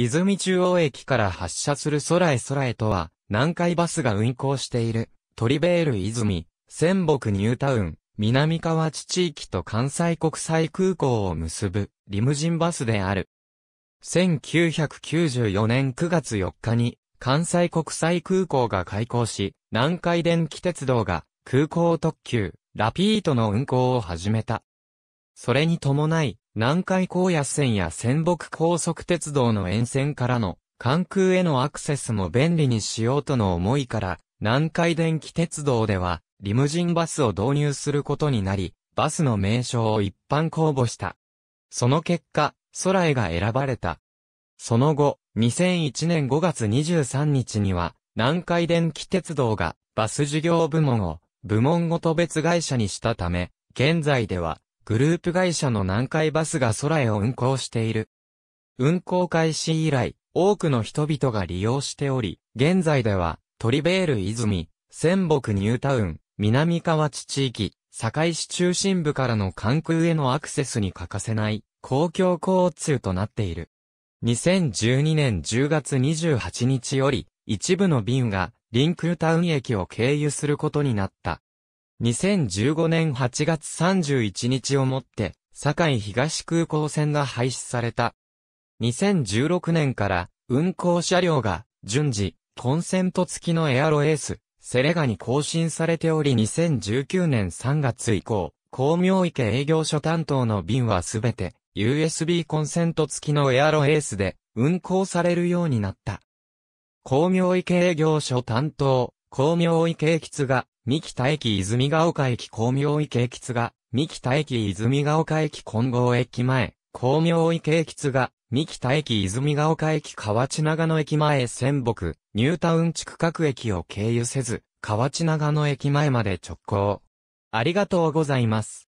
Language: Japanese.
泉中央駅から発車する空へ空へとは、南海バスが運行している、トリベール泉、仙北ニュータウン、南河内地域と関西国際空港を結ぶ、リムジンバスである。1994年9月4日に、関西国際空港が開港し、南海電気鉄道が、空港特急、ラピートの運行を始めた。それに伴い、南海高野線や仙北高速鉄道の沿線からの関空へのアクセスも便利にしようとの思いから、南海電気鉄道では、リムジンバスを導入することになり、バスの名称を一般公募した。その結果、空へが選ばれた。その後、2001年5月23日には、南海電気鉄道がバス事業部門を部門ごと別会社にしたため、現在ではグループ会社の南海バスが空へを運行している。運行開始以来、多くの人々が利用しており、現在では、トリベール泉、仙北ニュータウン、南河内地域、堺市中心部からの関空へのアクセスに欠かせない公共交通となっている。2012年10月28日より一部の便がリク空タウン駅を経由することになった。2015年8月31日をもって、堺東空港線が廃止された。2016年から運行車両が順次コンセント付きのエアロエース、セレガに更新されており2019年3月以降、光明池営業所担当の便はすべて USB コンセント付きのエアロエースで運行されるようになった。光明池営業所担当、光明池駅津が三木田駅泉ヶ丘駅光明池駅津が、三木田駅泉ヶ丘駅金剛駅前、光明池駅津が、三木田駅泉ヶ丘駅河内長野駅前仙北、ニュータウン地区各駅を経由せず、河内長野駅前まで直行。ありがとうございます。